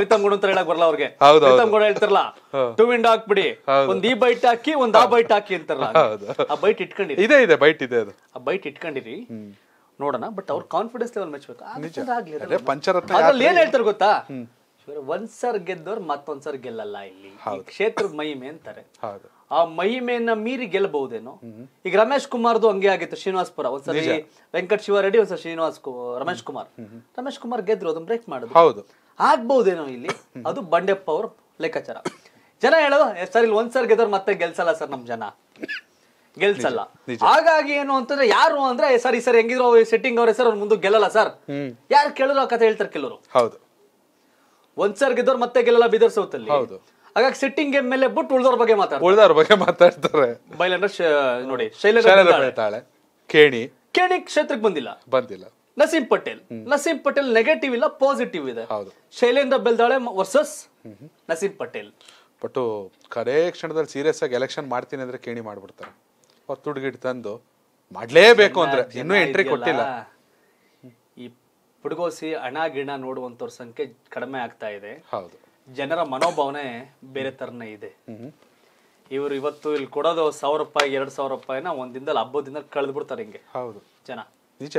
ಪ್ರೀತಮ್ ಗುಣ ಅಂತ ಹೇಳಕ್ ಬರಲ್ಲ ಅವ್ರಿಗೆ ಪ್ರೀತಮ್ ಗುಡ ಹೇಳ್ತಾರಲ್ಲ ಟೂ ವಿಂಡೋ ಹಾಕ್ಬಿಡಿ ಒಂದ್ ಈ ಬೈಟ್ ಹಾಕಿ ಒಂದ್ ಆ ಬೈಟ್ ಹಾಕಿ ಅಂತಾರಲ್ಲ ಆ ಬೈಟ್ ಇಟ್ಕೊಂಡಿರಿ ಇದೆ ಇದೆ ಬೈಟ್ ಇದೆ ಅದು ಆ ಬೈಟ್ ಇಟ್ಕೊಂಡಿರಿ ನೋಡೋಣ ಬಟ್ ಅವ್ರ ಕಾನ್ಫಿಡೆನ್ಸ್ ಲೆವೆಲ್ ಮೆಚ್ಚಬೇಕು ಪಂಚರತ್ನ ಏನ್ ಹೇಳ್ತಾರೆ ಗೊತ್ತಾ ಒಂದ್ ಸರ್ ಗೆದ್ದವ್ರು ಮತ್ತೊಂದ್ಸರ್ ಗೆಲ್ಲಲ್ಲ ಇಲ್ಲಿ ಕ್ಷೇತ್ರದ ಮಹಿಮೆ ಅಂತಾರೆ ಆ ಮಹಿಮೆಯನ್ನ ಮೀರಿ ಗೆಲ್ಲಬಹುದೇನೋ ಈಗ ರಮೇಶ್ ಕುಮಾರ್ದು ಹಂಗೆ ಆಗಿತ್ತು ಶ್ರೀನಿವಾಸ್ಪುರ ಒಂದ್ಸರಿ ವೆಂಕಟ್ ರೆಡಿ ಒಂದ್ಸರಿ ಶ್ರೀನಿವಾಸ್ ರಮೇಶ್ ಕುಮಾರ್ ರಮೇಶ್ ಕುಮಾರ್ ಗೆದ್ರು ಅದನ್ನ ಬ್ರೇಕ್ ಮಾಡುದು ಹೌದು ಆಗ್ಬಹುದೇನೋ ಇಲ್ಲಿ ಅದು ಬಂಡೆಪ್ಪ ಅವ್ರ ಲೆಕ್ಕಾಚಾರ ಜನ ಹೇಳೋದು ಸರ್ ಇಲ್ಲಿ ಒಂದ್ಸರ್ ಗೆದ್ರು ಮತ್ತೆ ಗೆಲ್ಸಲ್ಲ ಸರ್ ನಮ್ ಜನ ಗೆಲ್ಸಲ್ಲ ಹಾಗಾಗಿ ಏನು ಅಂತಂದ್ರೆ ಯಾರು ಅಂದ್ರೆ ಸರ್ ಈ ಸರ್ ಹೆಂಗಿದ್ರು ಸೆಟ್ಟಿಂಗ್ ಅವ್ರ ಹೆಸರು ಅವ್ರ ಮುಂದೆ ಗೆಲ್ಲಲ್ಲ ಸರ್ ಯಾರು ಕೇಳಿದ್ರು ಆ ಕಥೆ ಹೇಳ್ತಾರೆ ಕೆಲವರು ಹೌದು ಸಾರ್ ಗೆದ್ದವ್ರು ಮತ್ತೆ ಗೆಲ್ಲಲ್ಲ ಬಿದರ್ ಸೌತಲ್ಲಿ ಹೌದು ಹಾಗಾಗಿ ಸಿಟ್ಟಿಂಗ್ ಗೇಮ್ ಮೇಲೆ ಬಿಟ್ಟು ಉಳಿದವ್ರ ಬಗ್ಗೆ ಮಾತಾಡ್ತಾರೆ ಉಳಿದವ್ರ ಬಗ್ಗೆ ಮಾತಾಡ್ತಾರೆ ಬೈಲಂದ್ರೆ ಶ- ನೋಡಿ ಶೈಲೇಂದ್ರ ಶೈಲೇಂದ್ರ ಕೇಣಿ ಕೇಣಿ ಕ್ಷೇತ್ರಕ್ಕೆ ಬಂದಿಲ್ಲ ಬಂದಿಲ್ಲ ನಸೀಂ ಪಟೇಲ್ ನಸೀಂ ಪಟೇಲ್ ನೆಗೆಟಿವ್ ಇಲ್ಲ ಪಾಸಿಟಿವ್ ಇದೆ ಹೌದು. ಶೈಲೇಂದ್ರ ಬೆಲ್ದಾಳೆ ವರ್ಸಸ್ ನಸೀಂ ಪಟೇಲ್ ಬಟ್ ಕರೇ ಕ್ಷಣದಲ್ಲಿ ಸೀರಿಯಸ್ ಆಗಿ ಎಲೆಕ್ಷನ್ ಮಾಡ್ತೀನಿ ಅಂದ್ರೆ ಕೇಣಿ ಮಾಡ್ಬಿಡ್ತಾರೆ ಅವ್ರು ತುಡುಗಿಟ್ಟು ತಂದು ಮಾಡ್ಲೇಬೇಕು ಅಂದ್ರೆ ಇನ್ನೂ ಎಂಟ್ರಿ ಕೊಟ್ಟಿಲ್ಲ ಪುಡುಗೋಸಿ ಹಣ ಗಿಣ ನೋಡುವಂತವ್ರ ಸಂಖ್ಯೆ ಕಡಿಮೆ ಆಗ್ತಾ ಇದೆ ಹೌದು ಜನರ ಮನೋಭಾವನೆ ಬೇರೆ ತರನೇ ಇದೆ ಇವರು ಇವತ್ತು ಇಲ್ಲಿ ಕೊಡೋದು ಸಾವಿರ ರೂಪಾಯಿ ಎರಡ್ ಸಾವಿರ ರೂಪಾಯಿನ ಒಂದಿನದಲ್ಲಿ ಹಬ್ಬದಿಂದ ಕಳೆದು ಬಿಡ್ತಾರೆ ಹಿಂಗೆ ಹೌದು ಜನ ನಿಜ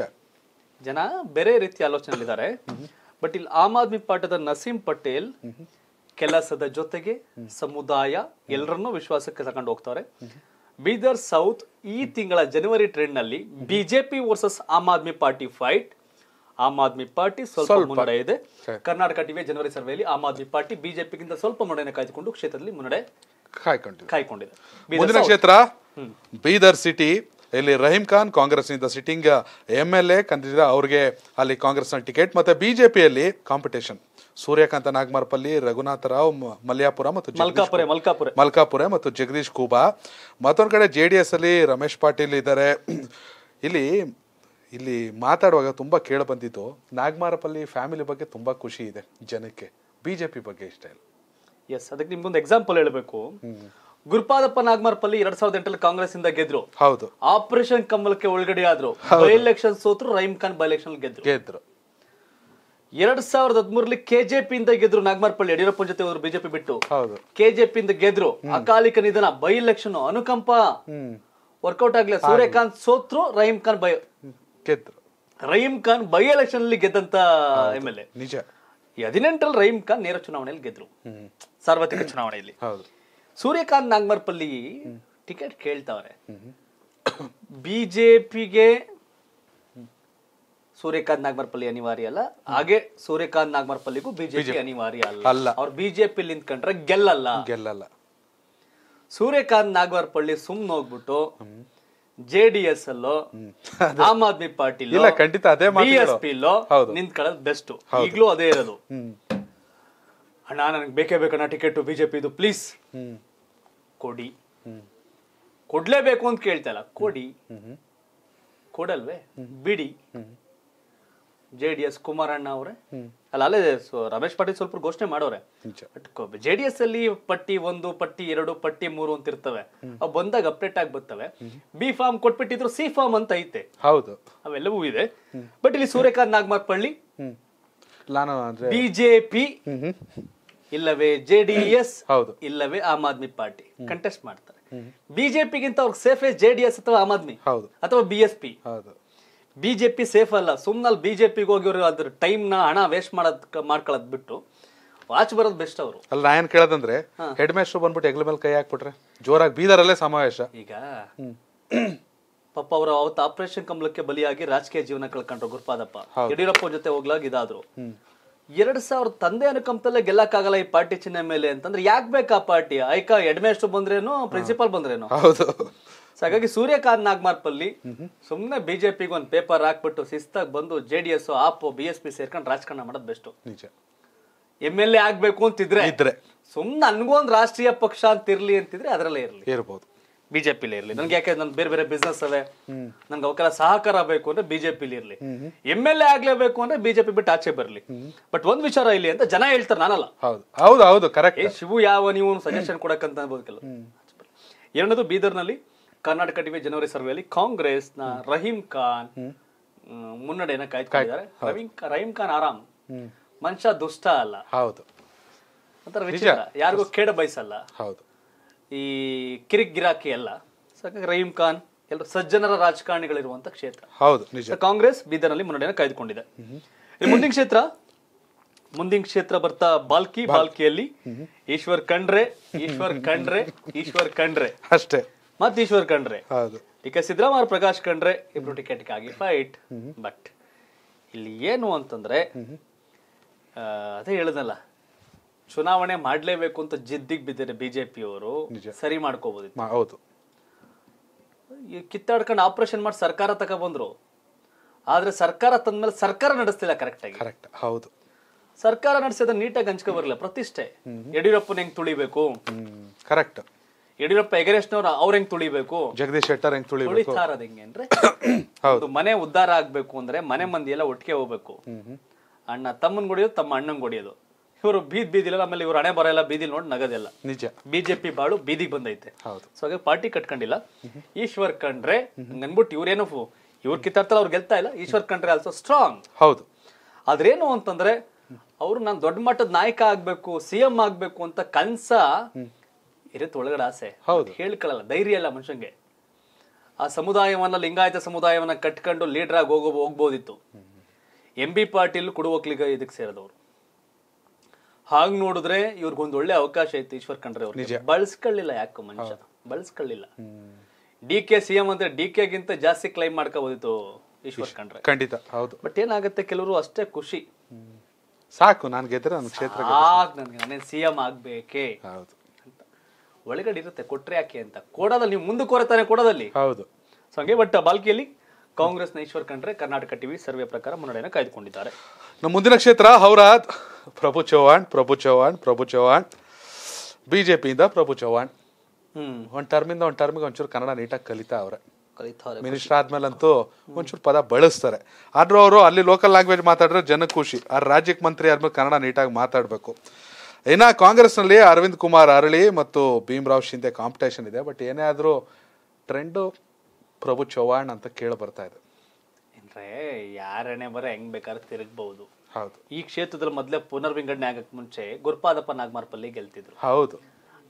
ಜನ ಬೇರೆ ರೀತಿ ಆಲೋಚನೆಯಲ್ಲಿದ್ದಾರೆ ಬಟ್ ಇಲ್ಲಿ ಆಮ್ ಆದ್ಮಿ ಪಾಠದ ನಸೀಂ ಪಟೇಲ್ ಕೆಲಸದ ಜೊತೆಗೆ ಸಮುದಾಯ ಎಲ್ಲರನ್ನೂ ವಿಶ್ವಾಸಕ್ಕೆ ತಗೊಂಡು ಹೋಗ್ತಾರೆ ಬೀದರ್ ಸೌತ್ ಈ ತಿಂಗಳ ಜನವರಿ ಟ್ರೆಂಡ್ ನಲ್ಲಿ BJP versus Aam Aadmi party fight Aam Aadmi party ಸ್ವಲ್ಪ ಮುನ್ನಡೆ ಇದೆ ಕರ್ನಾಟಕ ಟಿವಿ ಜನವರಿ ಸರ್ವೆಯಲ್ಲಿ ಆಮ್ ಆದ್ಮಿ ಪಾರ್ಟಿ ಬಿಜೆಪಿಗಿಂತ ಸ್ವಲ್ಪ ಮುನ್ನಡೆಯನ್ನು ಕಾಯ್ದುಕೊಂಡು ಕ್ಷೇತ್ರದಲ್ಲಿ ಮುನ್ನಡೆ ಕಾಯ್ಕೊಂಡಿದೆ ಮುಂದಿನ ಕ್ಷೇತ್ರ ಬೀದರ್ ಸಿಟಿ ಇಲ್ಲಿ ರಹೀಂ ಖಾನ್ ಕಾಂಗ್ರೆಸ್ ನಿಂದ ಸಿಟ್ಟಿಂಗ್ ಎಂ ಎಲ್ ಎ ಕಂಡಿದ್ದ ಅವ್ರಿಗೆ ಅಲ್ಲಿ ಕಾಂಗ್ರೆಸ್ನ ಟಿಕೆಟ್ ಮತ್ತೆ ಬಿಜೆಪಿಯಲ್ಲಿ ಕಾಂಪಿಟೇಷನ್ ಸೂರ್ಯಕಾಂತ ನಾಗಮಾರ್ಪಲ್ಲಿ ರಾವ್ ಮಲ್ಯಾಪುರ ಮತ್ತು ಮಲ್ಕಾಪುರ ಮಲ್ಕಾಪುರ ಮತ್ತು ಜಗದೀಶ್ ಕೂಬಾ ಮತ್ತೊಂದು ಕಡೆ ಜೆ ಅಲ್ಲಿ ರಮೇಶ್ ಪಾಟೀಲ್ ಇದ್ದಾರೆ ಇಲ್ಲಿ ಇಲ್ಲಿ ಮಾತಾಡುವಾಗ ತುಂಬಾ ತುಂಬ ಬಂದಿದ್ದು ನಾಗಮಾರಪಲ್ಲಿ ಫ್ಯಾಮಿಲಿ ಬಗ್ಗೆ ತುಂಬಾ ಖುಷಿ ಇದೆ ಜನಕ್ಕೆ ಬಿಜೆಪಿ ಬಗ್ಗೆ ಇಷ್ಟ ಇಲ್ಲ ಎಸ್ ಅದಕ್ಕೆ ನಿಮ್ಗೊಂದು ಎಕ್ಸಾಂಪಲ್ ಹೇಳಬೇಕು ಗುರುಪಾದಪ್ಪ ನಾಗಮಾರ್ಪಲ್ಲಿ ಎರಡ್ ಸಾವಿರದ ಎಂಟರಲ್ಲಿ ಕಾಂಗ್ರೆಸ್ ಇಂದ ಗೆದ್ರು ಹೌದು ಆಪರೇಷನ್ ಕಮಲಕ್ಕೆ ಒಳಗಡೆ ಆದ್ರು ಬೈ ಎಲೆಕ್ಷನ್ ಸೋತ್ರು ರೈಮ್ ಖಾನ್ ಬೈ ಎಲೆಕ್ಷನ್ ಗೆದ್ರು ಗೆದ್ರು ಎರಡ್ ಸಾವಿರದ ಹದಿಮೂರಲ್ಲಿ ಕೆಜೆಪಿ ಇಂದ ಗೆದ್ರು ನಾಗಮಾರಪಲ್ಲಿ ಯಡಿಯೂರಪ್ಪ ಜೊತೆ ಅವರು ಬಿಜೆಪಿ ಬಿಟ್ಟು ಹೌದು ಕೆಜೆಪಿ ಇಂದ ಗೆದ್ರು ಅಕಾಲಿಕ ನಿಧನ ಬೈ ಎಲೆಕ್ಷನ್ ಅನುಕಂಪ ವರ್ಕೌಟ್ ಆಗ್ಲಿಲ್ಲ ಸೂರ್ಯಕಾಂತ್ ಸೋತ್ರು ರಹೀಂ ಖಾನ್ ಬೈ ಗೆದ್ರು ರಹೀಂ ಖಾನ್ ಬೈ ಎಲೆಕ್ಷನ್ ಅಲ್ಲಿ ಗೆದ್ದಂತ ಎಂ ಎಲ್ ಎ ನಿಜ ಈ ಹದಿನೆಂಟರಲ್ಲಿ ರಹೀಂ ಖಾನ್ ನೇರ ಚುನಾವಣೆಯಲ್ಲಿ ಗೆದ್ರು ಸಾರ್ವತ್ರಿಕ ಚುನಾವಣೆಯಲ್ಲಿ ಸೂರ್ಯಕಾಂತ್ ನಾಗ್ಮರ್ಪಲ್ಲಿ ಟಿಕೆಟ್ ಕೇಳ್ತಾವ್ರೆ ಬಿಜೆಪಿಗೆ ಸೂರ್ಯಕಾಂತ್ ನಾಗಮರ್ಪಲ್ಲಿ ಅನಿವಾರ್ಯ ಅಲ್ಲ ಹಾಗೆ ಸೂರ್ಯಕಾಂತ್ ನಾಗಮರ್ಪಲ್ಲಿಗೂ ಬಿಜೆಪಿ ಅನಿವಾರ್ಯ ಅಲ್ಲ ಅವ್ರು ಬಿಜೆಪಿ ನಿಂತ್ಕೊಂಡ್ರೆ ಗೆಲ್ಲಲ್ಲ ಗೆಲ್ಲಲ್ಲ ಸೂರ್ಯಕಾಂತ್ ನಾಗಮರ್ಪಲ್ಲಿ ಸುಮ್ಮನೆ ಹೋಗ್ಬಿಟ್ಟು ಜೆ ಡಿ ಎಸ್ ಅಲ್ಲೋ ಆಮ್ ಆದ್ಮಿ ಪಾರ್ಟಿ ಬೆಸ್ಟ್ ಈಗಲೂ ಅದೇ ಇರೋದು ಅಣ್ಣ ನನಗೆ ಬೇಕೇ ಬೇಕಣ್ಣ ಟಿಕೆಟ್ ಬಿಜೆಪಿ ಪ್ಲೀಸ್ ಕೊಡಿ ಕೊಡ್ಲೇಬೇಕು ಅಂತ ಕೇಳ್ತಾ ಇಲ್ಲ ಕೊಡಿ ಕೊಡಲ್ವೇ ಬಿಡಿ ಜೆ ಡಿ ಎಸ್ ಕುಮಾರಣ್ಣ ಅವ್ರೆ ಅಲ್ಲ ಅಲ್ಲೇ ರಮೇಶ್ ಪಾಟೀಲ್ ಸ್ವಲ್ಪ ಘೋಷಣೆ ಮಾಡೋರೆ ಜೆ ಡಿ ಎಸ್ ಅಲ್ಲಿ ಪಟ್ಟಿ ಒಂದು ಪಟ್ಟಿ ಎರಡು ಪಟ್ಟಿ ಮೂರು ಅಂತ ಇರ್ತವೆ ಅವ್ ಬಂದಾಗ ಅಪ್ಡೇಟ್ ಆಗಿ ಬರ್ತವೆ ಬಿ ಫಾರ್ಮ್ ಕೊಟ್ಬಿಟ್ಟಿದ್ರು ಸಿ ಫಾರ್ಮ್ ಅಂತ ಐತೆ ಹೌದು ಅವೆಲ್ಲವೂ ಇದೆ ಬಟ್ ಇಲ್ಲಿ ಸೂರ್ಯಕಾಂತ್ ನಾಗಮಾರ್ ಪಳ್ಳಿ ಬಿಜೆಪಿ ಇಲ್ಲವೇ ಜೆ ಡಿ ಎಸ್ ಹೌದು ಇಲ್ಲವೇ ಆಮ್ ಆದ್ಮಿ ಪಾರ್ಟಿ ಕಂಟೆಸ್ಟ್ ಮಾಡ್ತಾರೆ ಬಿಜೆಪಿಗಿಂತ ಅವ್ರಿಗೆ ಸೇಫೇ ಜೆ ಡಿ ಎಸ್ ಅಥವಾ ಆಮ್ ಆದ್ಮಿ ಹೌದು ಅಥವಾ ಬಿಎಸ್ಪಿ ಪಿ ಹೌದು ಬಿಜೆಪಿ ಸೇಫ್ ಅಲ್ಲ ಸುಮ್ಮನಲ್ಲಿ ಬಿಜೆಪಿಗೆ ಹೋಗಿವ್ರು ಅದ್ರ ನ ಹಣ ವೇಸ್ಟ್ ಮಾಡೋದ್ ಮಾಡ್ಕೊಳ್ಳೋದ್ ಬಿಟ್ಟು ವಾಚ್ ಬರೋದು ಬೆಸ್ಟ್ ಅವರು ಅಲ್ಲ ನಾ ಏನ್ ಕೇಳೋದಂದ್ರೆ ಹೆಡ್ ಮೇಸ್ಟ್ರು ಬಂದ್ಬಿಟ್ಟು ಹೆಗ್ಲ ಮೇಲೆ ಕೈ ಹಾಕ್ಬಿಟ್ರೆ ಜೋರಾಗಿ ಬೀದರಲ್ಲೇ ಸಮಾವೇಶ ಈಗ ಪಾಪ ಅವರು ಅವತ್ತು ಆಪರೇಷನ್ ಕಂಬಲಕ್ಕೆ ಬಲಿಯಾಗಿ ರಾಜಕೀಯ ಜೀವನ ಕಳ್ಕೊಂಡ್ರು ಗುರುಪಾದಪ್ಪ ಯಡಿಯೂರಪ್ಪ ಜೊತೆ ಹೋಗ್ಲಾಗ ಇದಾದ್ರು ಎರಡ್ ಸಾವಿರ ತಂದೆ ಅನುಕಂಪದಲ್ಲೇ ಗೆಲ್ಲಕ್ಕಾಗಲ್ಲ ಈ ಪಾರ್ಟಿ ಚಿಹ್ನೆ ಮೇಲೆ ಅಂತಂದ್ರೆ ಯಾಕೆ ಬೇಕಾ ಪಾರ್ಟಿ ಐಕ ಹೆಡ್ ಬಂದ್ರೇನು ಪ್ರಿನ್ಸಿಪಾಲ್ ಬಂದ್ರೇನು ಹೌದು ಸೊ ಹಾಗಾಗಿ ಸೂರ್ಯಕಾಂತ್ ನಾಗಮಾರ್ಪಲ್ಲಿ ಸುಮ್ಮನೆ ಬಿಜೆಪಿಗೆ ಒಂದು ಪೇಪರ್ ಹಾಕ್ಬಿಟ್ಟು ಶಿಸ್ತಾಗಿ ಬಂದು J D S AAP B S P ಸೇರ್ಕೊಂಡು ರಾಜಕಾರಣ ಮಾಡೋದು ಬೆಸ್ಟ್ ನಿಜ ಎಮ್ ಎಲ್ ಎ ಆಗ್ಬೇಕು ಅಂತಿದ್ರೆ ಇದ್ರೆ ಸುಮ್ಮನೆ ನನ್ಗೊಂದು ರಾಷ್ಟ್ರೀಯ ಪಕ್ಷ ಅಂತ ಇರ್ಲಿ ಅಂತಿದ್ರೆ ಅದರಲ್ಲೇ ಇರಲಿ ಇರ್ಬೋದು ಬಿಜೆಪಿಲಿ ಇರ್ಲಿ ನನ್ಗೆ ಯಾಕೆ ನನ್ ಬೇರೆ ಬೇರೆ ಬಿಸ್ನೆಸ್ ಅವೆ ನನ್ಗೆ ಅವಕ್ಕೆಲ್ಲ ಸಹಕಾರ ಬೇಕು ಅಂದ್ರೆ ಬಿಜೆಪಿಲಿ ಇರಲಿ ಎಮ್ ಎಲ್ ಎ ಆಗ್ಲೇಬೇಕು ಅಂದ್ರೆ ಬಿಜೆಪಿ ಬಿಟ್ಟು ಆಚೆ ಬರಲಿ ಬಟ್ ಒಂದ್ ವಿಚಾರ ಇಲ್ಲಿ ಅಂತ ಜನ ಹೇಳ್ತಾರೆ ನಾನಲ್ಲ ಹೌದು ಹೌದು ಕರೆಕ್ಟ್ ಶಿವು ಯಾವ ನೀವು ಸಜೆಷನ್ ಕೊಡಕ್ಕಂತ ಅನ್ಬೋದಕ್ಕೆಲ್ಲ ಎರಡನೇದು ಬೀದರ್ನಲ್ಲಿ ಕರ್ನಾಟಕ ಟಿವಿ ಜನವರಿ ಸರ್ವೆಯಲ್ಲಿ ಕಾಂಗ್ರೆಸ್ನ ರಹೀಂ ಖಾನ್ ಮುನ್ನಡೆಯನ್ನ ಕಾಯ್ದುಕೊಂಡಿದ್ದಾರೆ ರಹೀಂ ಖಾನ್ ಆರಾಮ್ ಮನುಷ್ಯ ದುಷ್ಟ ಅಲ್ಲ ಹೌದು ಒಂಥರ ಯಾರಿಗೂ ಕೇಡ ಬಯಸಲ್ಲ ಹೌದು ಈ ಕಿರಿಕ್ ಗಿರಾಕಿ ಅಲ್ಲ ರಹೀಂ ಖಾನ್ ಎಲ್ಲ ಸಜ್ಜನರ ರಾಜಕಾರಣಿಗಳಿರುವಂತ ಕ್ಷೇತ್ರ ಹೌದು ಕಾಂಗ್ರೆಸ್ ಬೀದರ್ನಲ್ಲಿ ಮುನ್ನಡೆಯನ್ನು ಕಾಯ್ದುಕೊಂಡಿದೆ ಮುಂದಿನ ಕ್ಷೇತ್ರ ಮುಂದಿನ ಕ್ಷೇತ್ರ ಬರ್ತಾ ಬಾಲ್ಕಿ ಬಾಲ್ಕಿಯಲ್ಲಿ ಈಶ್ವರ್ ಕಂಡ್ರೆ ಈಶ್ವರ್ ಕಂಡ್ರೆ ಈಶ್ವರ್ ಕಂಡ್ರೆ ಅಷ್ಟೇ ಮತ್ತೀಶ್ವರ್ ಈಶ್ವರ್ ಕಂಡ್ರೆ ಹೌದು ಈಗ ಸಿದ್ದರಾಮಯ್ಯ ಪ್ರಕಾಶ್ ಕಂಡ್ರೆ ಇಬ್ರು ಟಿಕೆಟ್ಗಾಗಿ ಫೈಟ್ ಬಟ್ ಇಲ್ಲಿ ಏನು ಅಂತಂದ್ರೆ ಅದೇ ಹೇಳದಲ್ಲ ಚುನಾವಣೆ ಮಾಡ್ಲೇಬೇಕು ಅಂತ ಜಿದ್ದಿಗೆ ಬಿಜೆಪಿ ಅವರು ಸರಿ ಮಾಡ್ಕೋಬಹುದು ಹೌದು ಕಿತ್ತಾಡ್ಕೊಂಡು ಆಪರೇಷನ್ ಮಾಡಿ ಸರ್ಕಾರ ತಕ ಬಂದ್ರು ಆದ್ರೆ ಸರ್ಕಾರ ತಂದ್ಮೇಲೆ ಸರ್ಕಾರ ನಡೆಸ್ತಿಲ್ಲ ಕರೆಕ್ಟ್ ಆಗಿ ಕರೆಕ್ಟ್ ಹೌದು ಸರ್ಕಾರ ನಡೆಸಿದ ನೀಟಾಗಿ ಹಂಚ್ಕೊ ಬರಲ್ಲ ಪ್ರತಿಷ್ಠೆ ಯಡಿಯೂರಪ್ಪನ ಹೆಂಗ್ ತುಳಿಬೇಕು ಕರೆಕ್ಟ್ ಯಡಿಯೂರಪ್ಪ ಹೆಗರೇಶ್ನವ್ರ ಅವ್ರ ಹೆಂಗ್ ತುಳಿಬೇಕು ಜಗದೀಶ್ ಶೆಟ್ಟರ್ ಹೆಂಗ್ ತುಳಿಬೇಕು ಮನೆ ಉದ್ಧಾರ ಆಗ್ಬೇಕು ಅಂದ್ರೆ ಮನೆ ಮಂದಿ ಎಲ್ಲ ಒಟ್ಟಿಗೆ ಹೋಗ್ಬೇಕು ಅಣ್ಣ ತಮ್ಮನ್ ಗುಡಿಯೋದು ತಮ್ಮ ಅಣ್ಣನ್ ಗುಡಿಯೋದು ಇವರು ಬೀದ್ ಬೀದಿಲ್ಲ ಆಮೇಲೆ ಇವ್ರು ಹಣೆ ಬರೋಲ್ಲ ಬೀದಿ ನೋಡಿ ನಗದಿಲ್ಲ ನಿಜ ಬಿಜೆಪಿ ಬಾಳು ಬೀದಿಗೆ ಬಂದೈತೆ ಹೌದು ಸೊ ಹಾಗೆ ಪಾರ್ಟಿ ಕಟ್ಕೊಂಡಿಲ್ಲ ಈಶ್ವರ್ ಕಂಡ್ರೆ ಅನ್ಬಿಟ್ಟು ಇವ್ರೇನು ಇವ್ರ ಕಿತ್ತಾಡ್ತಾರೆ ಅವ್ರು ಗೆಲ್ತಾ ಇಲ್ಲ ಈಶ್ವರ್ ಕಂಡ್ರೆ ಆಲ್ಸೋ ಸ್ಟ್ರಾಂಗ್ ಹೌದು ಆದ್ರೇನು ಅಂತಂದ್ರೆ ಅವ್ರು ನಾನು ದೊಡ್ಡ ಮಟ್ಟದ ನಾಯಕ ಆಗ್ಬೇಕು ಸಿಎಂ ಆಗ್ಬೇಕು ಅಂತ ಕನ್ಸ ಇರುತ್ತೆ ಒಳಗಡೆ ಆಸೆ ಹೌದು ಹೇಳ್ಕೊಳ್ಳಲ್ಲ ಧೈರ್ಯ ಇಲ್ಲ ಮನುಷ್ಯಂಗೆ ಆ ಸಮುದಾಯವನ್ನ ಲಿಂಗಾಯತ ಸಮುದಾಯವನ್ನ ಕಟ್ಕೊಂಡು ಲೀಡರ್ ಆಗಿ ಹೋಗೋ ಹೋಗ್ಬೋದಿತ್ತು ಎಂ ಬಿ ಪಾಟೀಲ್ ಕುಡುವಕ್ಲಿಗ ಇದಕ್ಕೆ ಸೇರಿದವರು ಹಾಗೆ ನೋಡಿದ್ರೆ ಇವ್ರಿಗೊಂದು ಒಳ್ಳೆ ಅವಕಾಶ ಇತ್ತು ಈಶ್ವರ್ ಖಂಡ್ರೆ ಅವರು ಬಳಸ್ಕೊಳ್ಳಿಲ್ಲ ಯಾಕೋ ಮನುಷ್ಯ ಬಳಸ್ಕೊಳ್ಳಿಲ್ಲ ಡಿ ಕೆ ಸಿಎಂ ಅಂದ್ರೆ ಡಿ ಕೆ ಗಿಂತ ಜಾಸ್ತಿ ಕ್ಲೈಮ್ ಮಾಡ್ಕೋಬೋದಿತ್ತು ಈಶ್ವರ್ ಖಂಡ್ರೆ ಖಂಡಿತ ಹೌದು ಬಟ್ ಏನಾಗುತ್ತೆ ಕೆಲವರು ಅಷ್ಟೇ ಖುಷಿ ಸಾಕು ನಾನು ಗೆದ್ರೆ ನನ್ನ ಕ್ಷೇತ್ರ ಸಿ ಸಿಎಂ ಆಗ್ಬೇಕೇ ಹೌದು ಒಳಗಡೆ ಇರುತ್ತೆ ಕೊಟ್ರೆ ಯಾಕೆ ಅಂತ ಕೋಡದಲ್ಲಿ ನೀವು ಮುಂದೆ ಕೋರತಾನೆ ಕೋಡದಲ್ಲಿ ಹೌದು ಸೊ ಹಂಗೆ ಬಟ್ ಬಾಲ್ಕಿಯಲ್ಲಿ ಕಾಂಗ್ರೆಸ್ನ ಈಶ್ವರ್ ಕಂಡ್ರೆ ಕರ್ನಾಟಕ ಟಿವಿ ಸರ್ವೆ ಪ್ರಕಾರ ಮುನ್ನಡೆಯನ್ನು ಕಾಯ್ದುಕೊಂಡಿದ್ದಾರೆ ನಮ್ಮ ಮುಂದಿನ ಕ್ಷೇತ್ರ ಹೌರಾದ್ ಪ್ರಭು ಚೌಹಾಣ್ ಪ್ರಭು ಚೌಹಾಣ್ ಪ್ರಭು ಚೌಹಾಣ್ ಬಿಜೆಪಿಯಿಂದ ಪ್ರಭು ಚೌಹಾಣ್ ಹ್ಮ್ ಒಂದ್ ಟರ್ಮಿಂದ ಒಂದ್ ಟರ್ಮಿಗೆ ಒಂಚೂರು ಕನ್ನಡ ನೀಟಾಗಿ ಕಲಿತಾ ಅವ್ರೆ ಕಲಿತಾರೆ ಮಿನಿಸ್ಟರ್ ಆದ್ಮೇಲಂತೂ ಒಂಚೂರು ಪದ ಬಳಸ್ತಾರೆ ಆದ್ರೂ ಅವರು ಅಲ್ಲಿ ಲೋಕಲ್ ಲ್ಯಾಂಗ್ವೇಜ್ ಮಾತಾಡಿದ್ರೆ ಜನ ಖುಷಿ ಆ ರಾಜ್ಯಕ್ಕೆ ಮಂತ್ರಿ ಆದ್ಮೇಲೆ ಕನ್ನಡ ನೀಟಾಗಿ ಮಾತಾಡಬೇಕು ಇನ್ನು ಕಾಂಗ್ರೆಸ್ನಲ್ಲಿ ಅರವಿಂದ್ ಕುಮಾರ್ ಅರಳಿ ಮತ್ತು ಭೀಮರಾವ್ ಶಿಂದೆ ಕಾಂಪಿಟೇಷನ್ ಇದೆ ಬಟ್ ಏನೇ ಆದರೂ ಟ್ರೆಂಡು ಪ್ರಭು ಚೌಹಾಣ್ ಅಂತ ಕೇಳಿ ಬರ್ತಾ ಇದೆ ಏನ್ರೇ ಯಾರನೇ ಬರ ಹೆಂಗ್ ಬೇಕಾದ್ರೆ ತಿರುಗಬಹುದು ಹೌದು ಈ ಕ್ಷೇತ್ರದಲ್ಲಿ ಮೊದಲೇ ಪುನರ್ವಿಂಗಡಣೆ ಆಗಕ್ಕೆ ಮುಂಚೆ ಗುರುಪಾದಪ್ಪ ನಾಗಮಾರ್ಪಲ್ಲಿ ಗೆಲ್ತಿದ್ರು ಹೌದು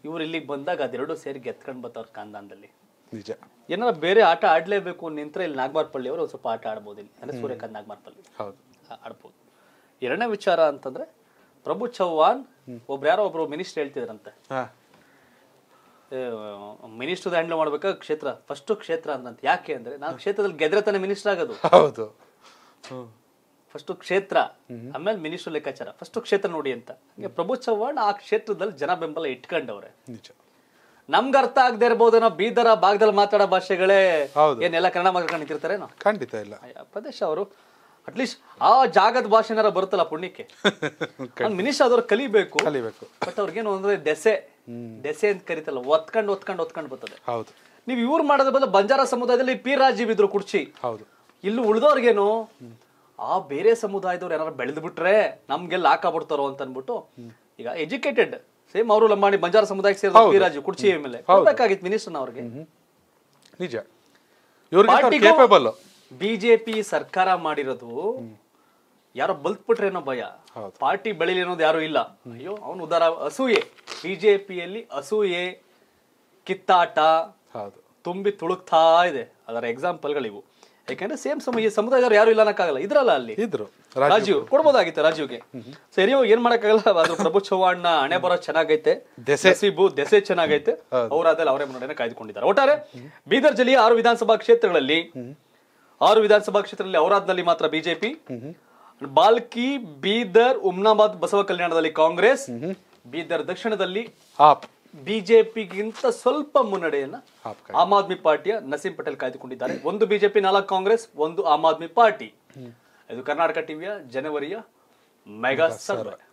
ಇವ್ರು ಇಲ್ಲಿಗೆ ಬಂದಾಗ ಅದೆರಡು ಸೇರಿ ಗೆತ್ಕೊಂಡು ಬರ್ತಾವ್ರ ಕಾಂದಾನದಲ್ಲಿ ನಿಜ ಏನಾರ ಬೇರೆ ಆಟ ಆಡ್ಲೇಬೇಕು ನಿಂತ್ರೆ ಇಲ್ಲಿ ನಾಗಮಾರ್ಪಳ್ಳಿ ಅವರು ಸ್ವಲ್ಪ ಆಟ ಆಡ್ಬೋದು ಇಲ್ಲಿ ಅಂದ್ರೆ ಸೂರ್ಯಕಾಂತ್ ನಾಗಮಾರ್ಪಲ್ಲಿ ಹೌದು ಆಡ್ಬೋದು ಎರಡನೇ ವಿಚಾರ ಅಂತಂದ್ರೆ ಪ್ರಭು ಚೌಹಾನ್ ಒಬ್ರು ಯಾರೋ ಒಬ್ರು ಮಿನಿಸ್ಟರ್ ಹೇಳ್ತಿದ್ರಂತೆ ಮಿನಿಸ್ಟರ್ ಹ್ಯಾಂಡಲ್ ಮಾಡ್ಬೇಕಾ ಕ್ಷೇತ್ರ ಫಸ್ಟ್ ಕ್ಷೇತ್ರ ಅಂತ ಯಾಕೆ ಅಂದ್ರೆ ನಾನು ಕ್ಷೇತ್ರದಲ್ಲಿ ಗೆದ್ರೆ ತಾನೆ ಮಿನಿಸ್ಟರ್ ಆಗೋದು ಹೌದು ಫಸ್ಟ್ ಕ್ಷೇತ್ರ ಆಮೇಲೆ ಮಿನಿಸ್ಟರ್ ಲೆಕ್ಕಾಚಾರ ಫಸ್ಟ್ ಕ್ಷೇತ್ರ ನೋಡಿ ಅಂತ ಹಂಗೆ ಪ್ರಭು ಚೌಹಾಣ್ ಆ ಕ್ಷೇತ್ರದಲ್ಲಿ ಜನ ಬೆಂಬಲ ಇಟ್ಕೊಂಡವ್ರೆ ನಮ್ಗೆ ಅರ್ಥ ಆಗದೆ ಇರ್ಬೋದೇನೋ ಬೀದರ ಭಾಗದಲ್ಲಿ ಮಾತಾಡೋ ಭಾಷೆಗಳೇ ಏನೆಲ್ಲ ಕನ್ನಡ ಮಾತಾಡ್ಕೊಂಡು ಖಂಡಿತ ಇಲ್ಲ ಪ್ರದೇಶ ಅವರು ಅಟ್ಲೀಸ್ಟ್ ಆ ಜಾಗದ ಭಾಷೆ ಏನಾರ ಬರುತ್ತಲ್ಲ ಪುಣ್ಯಕ್ಕೆ ಮಿನಿಷ್ ಅದ್ರ ಕಲಿಬೇಕು ಕಲಿಬೇಕು ಬಟ್ ಅವ್ರಿಗೇನು ಅಂದ್ರೆ ದೆಸೆ ದೆಸೆ ಅಂತ ಕರಿತಲ್ಲ ಒತ್ಕೊಂಡು ಒತ್ಕೊಂಡು ಒತ್ಕೊಂಡು ಬರ್ತದೆ ಹೌದು ನೀವು ಇವ್ರು ಮಾಡೋದ್ರ ಬದಲು ಬಂಜಾರ ಸಮುದಾಯದಲ್ಲಿ ಪಿ ರಾಜೀವ್ ಇದ್ರು ಕುರ್ಚಿ ಹೌದು ಇಲ್ಲಿ ಉಳಿದವ್ರಿಗೇನು ಆ ಬೇರೆ ಸಮುದಾಯದವ್ರು ಏನಾರ ಬೆಳೆದು ಬಿಟ್ರೆ ನಮ್ಗೆಲ್ಲ ಹಾಕಬಿಡ್ತಾರೋ ಅಂತ ಅನ್ಬಿಟ್ಟು ಈಗ ಎಜುಕೇಟೆಡ್ ಸೇಮ್ ಅವರು ಲಂಬಾಣಿ ಬಂಜಾರ ಸಮುದಾಯಕ್ಕೆ ಸೇರಿದ ಪಿ ರಾಜೀವ್ ಕುರ್ಚಿ ಮೇಲೆ ಕೊಡ್ಬೇಕಾಗಿತ್ತು ಅವ್ರಿಗೆ ನಿಜ ಬಿಜೆಪಿ ಸರ್ಕಾರ ಮಾಡಿರೋದು ಯಾರೋ ಬಲ್ತ್ಬಿಟ್ರೇನೋ ಭಯ ಪಾರ್ಟಿ ಬೆಳಿಲಿ ಅನ್ನೋದು ಯಾರು ಇಲ್ಲ ಅಯ್ಯೋ ಅವನು ಉದಾರ ಅಸೂಯೆ ಬಿಜೆಪಿಯಲ್ಲಿ ಅಸೂಯೆ ಕಿತ್ತಾಟ ತುಂಬಿ ತುಳುಕ್ತಾ ಇದೆ ಅದರ ಗಳಿವು ಯಾಕಂದ್ರೆ ಸೇಮ್ ಸಮ ಸಮುದಾಯದವ್ರು ಯಾರು ಇಲ್ಲ ಅನ್ನಕ್ಕಾಗಲ್ಲ ಇದ್ರಲ್ಲ ಅಲ್ಲಿ ಇದ್ರು ರಾಜೀವ್ ಕೊಡ್ಬೋದಾಗಿತ್ತು ರಾಜೀವ್ಗೆ ಸರಿ ಏನ್ ಮಾಡಕ್ಕಾಗಲ್ಲ ಅದು ಪ್ರಭು ಚವ್ಹಾಣ್ನ ಹಣೆ ಬರ ಚೆನ್ನಾಗೈತೆ ದೆಸೆಸಿಬು ದೆಸೆ ಚೆನ್ನಾಗೈತೆ ಅವರಾದಲ್ಲಿ ಅವರೇ ಮುನ್ನಡೆಯನ್ನು ಕಾಯ್ದುಕೊಂಡಿದ್ದಾರೆ ಒಟ್ಟಾರೆ ಬೀದರ್ ಜಿಲ್ಲೆಯ ಆರು ವಿಧಾನಸಭಾ ಕ್ಷೇತ್ರಗಳಲ್ಲಿ ಆರು ವಿಧಾನಸಭಾ ಕ್ಷೇತ್ರದಲ್ಲಿ ಔರಾದ್ನಲ್ಲಿ ಮಾತ್ರ ಬಿಜೆಪಿ ಬಾಲ್ಕಿ ಬೀದರ್ ಉಮ್ನಾಬಾದ್ ಬಸವ ಕಲ್ಯಾಣದಲ್ಲಿ ಕಾಂಗ್ರೆಸ್ ಬೀದರ್ ದಕ್ಷಿಣದಲ್ಲಿ ಬಿಜೆಪಿಗಿಂತ ಸ್ವಲ್ಪ ಮುನ್ನಡೆಯನ್ನ ಆಮ್ ಆದ್ಮಿ ಪಾರ್ಟಿಯ ನಸೀಂ ಪಟೇಲ್ ಕಾಯ್ದುಕೊಂಡಿದ್ದಾರೆ ಒಂದು ಬಿಜೆಪಿ ನಾಲ್ಕು ಕಾಂಗ್ರೆಸ್ ಒಂದು ಆಮ್ ಆದ್ಮಿ ಪಾರ್ಟಿ ಇದು ಕರ್ನಾಟಕ ಟಿವಿಯ ಜನವರಿಯ ಮೆಗಾ ಸರ್ವೆ